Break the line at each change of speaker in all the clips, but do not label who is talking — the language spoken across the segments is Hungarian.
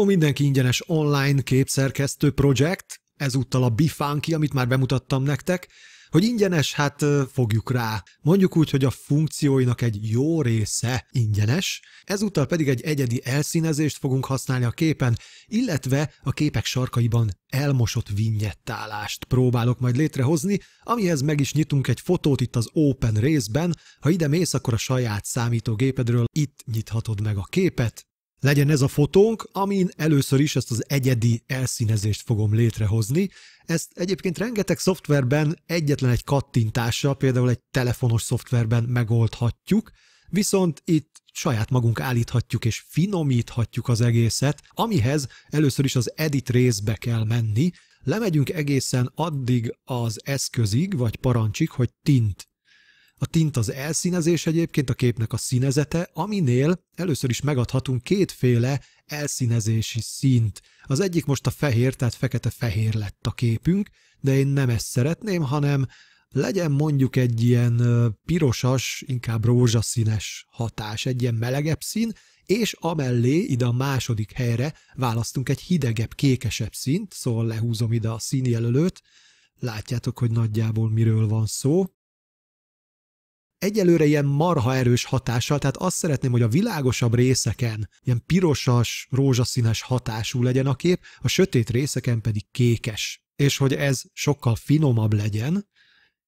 Hello mindenki ingyenes online képszerkesztő projekt, ezúttal a Bifunky, amit már bemutattam nektek, hogy ingyenes, hát fogjuk rá. Mondjuk úgy, hogy a funkcióinak egy jó része ingyenes, ezúttal pedig egy egyedi elszínezést fogunk használni a képen, illetve a képek sarkaiban elmosott vinyettálást próbálok majd létrehozni, amihez meg is nyitunk egy fotót itt az Open részben, ha ide mész, akkor a saját számítógépedről itt nyithatod meg a képet, legyen ez a fotónk, amin először is ezt az egyedi elszínezést fogom létrehozni. Ezt egyébként rengeteg szoftverben egyetlen egy kattintással, például egy telefonos szoftverben megoldhatjuk, viszont itt saját magunk állíthatjuk és finomíthatjuk az egészet, amihez először is az edit részbe kell menni, lemegyünk egészen addig az eszközig vagy parancsig, hogy tint a tint az elszínezés egyébként a képnek a színezete, aminél először is megadhatunk kétféle elszínezési szint. Az egyik most a fehér, tehát fekete-fehér lett a képünk, de én nem ezt szeretném, hanem legyen mondjuk egy ilyen pirosas, inkább rózsaszínes hatás, egy ilyen melegebb szín, és amellé ide a második helyre választunk egy hidegebb, kékesebb szint, szóval lehúzom ide a színjelölőt, látjátok, hogy nagyjából miről van szó egyelőre ilyen marha erős hatással, tehát azt szeretném, hogy a világosabb részeken ilyen pirosas, rózsaszínes hatású legyen a kép, a sötét részeken pedig kékes. És hogy ez sokkal finomabb legyen,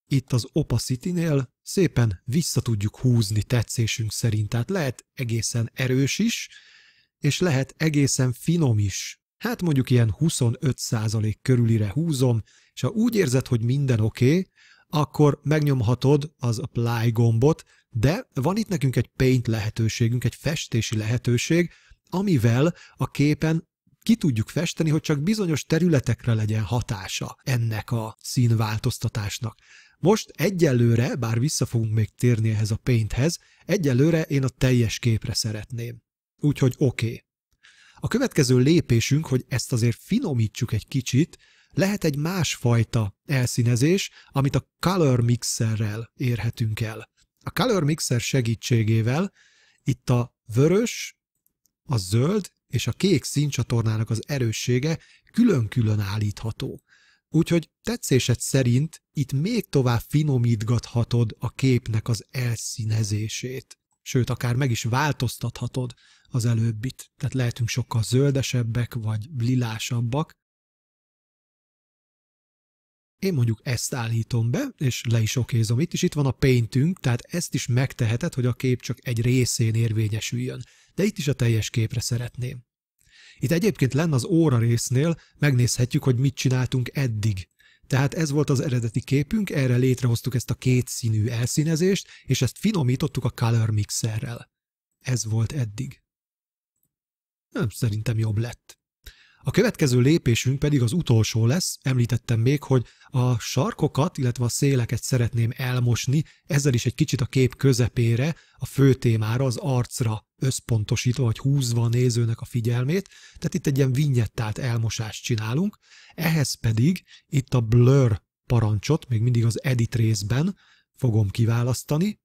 itt az opacity-nél szépen vissza tudjuk húzni tetszésünk szerint, tehát lehet egészen erős is, és lehet egészen finom is. Hát mondjuk ilyen 25% körülire húzom, és ha úgy érzed, hogy minden oké, okay, akkor megnyomhatod az Apply gombot, de van itt nekünk egy paint lehetőségünk, egy festési lehetőség, amivel a képen ki tudjuk festeni, hogy csak bizonyos területekre legyen hatása ennek a színváltoztatásnak. Most egyelőre, bár vissza fogunk még térni ehhez a painthez, egyelőre én a teljes képre szeretném. Úgyhogy oké. Okay. A következő lépésünk, hogy ezt azért finomítsuk egy kicsit, lehet egy másfajta elszínezés, amit a color mixerrel érhetünk el. A color mixer segítségével itt a vörös, a zöld és a kék színcsatornának az erőssége külön-külön állítható. Úgyhogy tetszésed szerint itt még tovább finomítgathatod a képnek az elszínezését. Sőt, akár meg is változtathatod az előbbit. Tehát lehetünk sokkal zöldesebbek vagy lilásabbak, én mondjuk ezt állítom be, és le is okézom itt, és itt van a paintünk, tehát ezt is megteheted, hogy a kép csak egy részén érvényesüljön. De itt is a teljes képre szeretném. Itt egyébként lenne az óra résznél, megnézhetjük, hogy mit csináltunk eddig. Tehát ez volt az eredeti képünk, erre létrehoztuk ezt a két színű elszínezést, és ezt finomítottuk a Color Mixerrel. Ez volt eddig. Nem, hm, szerintem jobb lett. A következő lépésünk pedig az utolsó lesz, említettem még, hogy a sarkokat, illetve a széleket szeretném elmosni, ezzel is egy kicsit a kép közepére, a fő témára, az arcra összpontosítva, vagy húzva a nézőnek a figyelmét, tehát itt egy ilyen vinyettált elmosást csinálunk, ehhez pedig itt a blur parancsot, még mindig az edit részben fogom kiválasztani,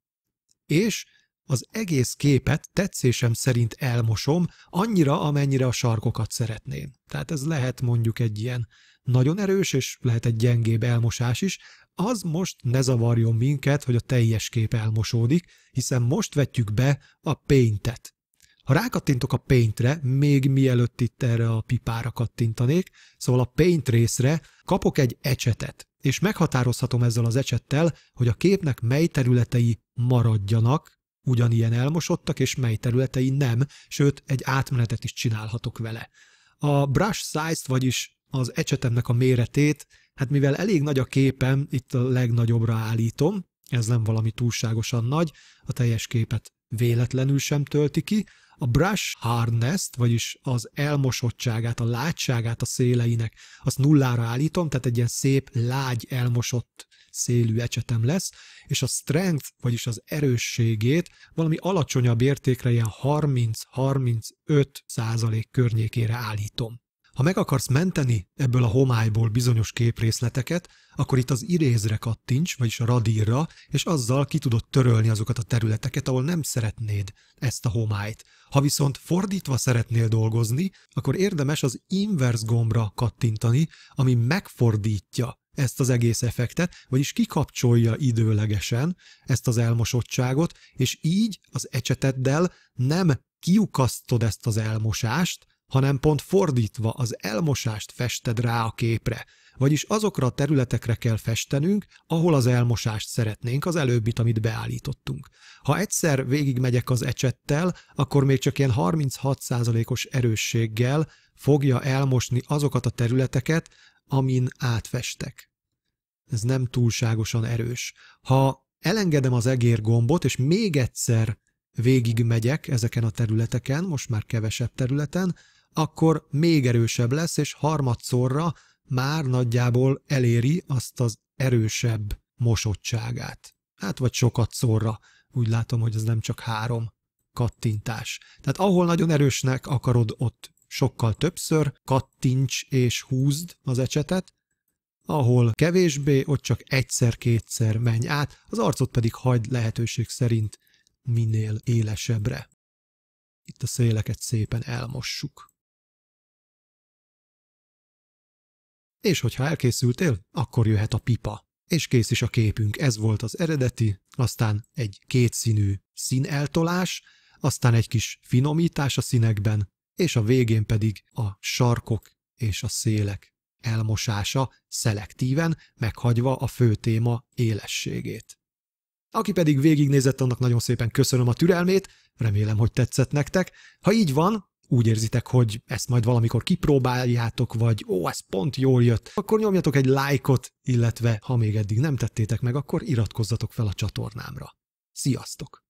és az egész képet tetszésem szerint elmosom, annyira, amennyire a sarkokat szeretném. Tehát ez lehet mondjuk egy ilyen nagyon erős, és lehet egy gyengébb elmosás is, az most ne zavarjon minket, hogy a teljes kép elmosódik, hiszen most vetjük be a paintet. Ha rákattintok a paintre, még mielőtt itt erre a pipára kattintanék, szóval a paint részre kapok egy ecsetet, és meghatározhatom ezzel az ecsettel, hogy a képnek mely területei maradjanak, ugyanilyen elmosottak, és mely területei nem, sőt, egy átmenetet is csinálhatok vele. A brush size-t, vagyis az ecsetemnek a méretét, hát mivel elég nagy a képem, itt a legnagyobbra állítom, ez nem valami túlságosan nagy, a teljes képet véletlenül sem tölti ki, a brush harness vagyis az elmosottságát, a látságát a széleinek, azt nullára állítom, tehát egy ilyen szép, lágy elmosott szélű ecsetem lesz, és a strength, vagyis az erősségét valami alacsonyabb értékre, ilyen 30-35 százalék környékére állítom. Ha meg akarsz menteni ebből a homályból bizonyos képrészleteket, akkor itt az irézre kattints, vagyis a radírra, és azzal ki tudod törölni azokat a területeket, ahol nem szeretnéd ezt a homályt. Ha viszont fordítva szeretnél dolgozni, akkor érdemes az inverse gombra kattintani, ami megfordítja ezt az egész effektet, vagyis kikapcsolja időlegesen ezt az elmosottságot, és így az ecseteddel nem kiukasztod ezt az elmosást, hanem pont fordítva az elmosást fested rá a képre vagyis azokra a területekre kell festenünk, ahol az elmosást szeretnénk, az előbbit, amit beállítottunk. Ha egyszer végigmegyek az ecsettel, akkor még csak ilyen 36%-os erősséggel fogja elmosni azokat a területeket, amin átfestek. Ez nem túlságosan erős. Ha elengedem az egér gombot, és még egyszer végigmegyek ezeken a területeken, most már kevesebb területen, akkor még erősebb lesz, és harmadszorra már nagyjából eléri azt az erősebb mosottságát. Hát vagy sokat szorra, úgy látom, hogy ez nem csak három kattintás. Tehát ahol nagyon erősnek akarod, ott sokkal többször kattints és húzd az ecsetet, ahol kevésbé, ott csak egyszer-kétszer menj át, az arcot pedig hagyd lehetőség szerint minél élesebbre. Itt a széleket szépen elmossuk. és hogyha elkészültél, akkor jöhet a pipa. És kész is a képünk, ez volt az eredeti, aztán egy kétszínű színeltolás, aztán egy kis finomítás a színekben, és a végén pedig a sarkok és a szélek elmosása szelektíven, meghagyva a fő téma élességét. Aki pedig végignézett, annak nagyon szépen köszönöm a türelmét, remélem, hogy tetszett nektek. Ha így van, úgy érzitek, hogy ezt majd valamikor kipróbáljátok, vagy ó, ez pont jól jött, akkor nyomjatok egy lájkot, illetve ha még eddig nem tettétek meg, akkor iratkozzatok fel a csatornámra. Sziasztok!